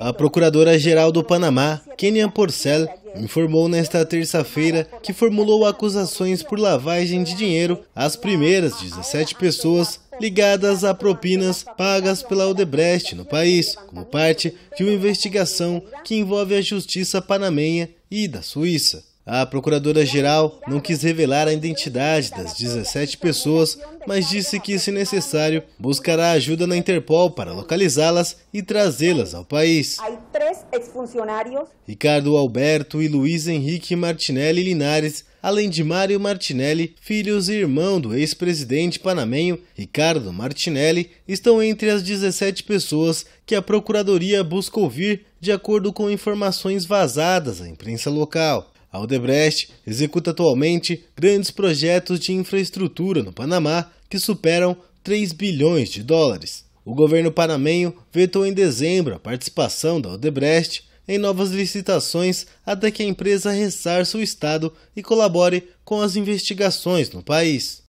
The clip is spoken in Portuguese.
A procuradora-geral do Panamá, Kenyan Porcel, informou nesta terça-feira que formulou acusações por lavagem de dinheiro às primeiras 17 pessoas ligadas a propinas pagas pela Odebrecht no país, como parte de uma investigação que envolve a justiça panamenha e da Suíça. A procuradora-geral não quis revelar a identidade das 17 pessoas, mas disse que, se necessário, buscará ajuda na Interpol para localizá-las e trazê-las ao país. Ricardo Alberto e Luiz Henrique Martinelli Linares, além de Mário Martinelli, filhos e irmão do ex-presidente panamenho Ricardo Martinelli, estão entre as 17 pessoas que a Procuradoria busca ouvir, de acordo com informações vazadas à imprensa local. A Odebrecht executa atualmente grandes projetos de infraestrutura no Panamá que superam 3 bilhões de dólares. O governo panamenho vetou em dezembro a participação da Odebrecht em novas licitações até que a empresa ressarça o Estado e colabore com as investigações no país.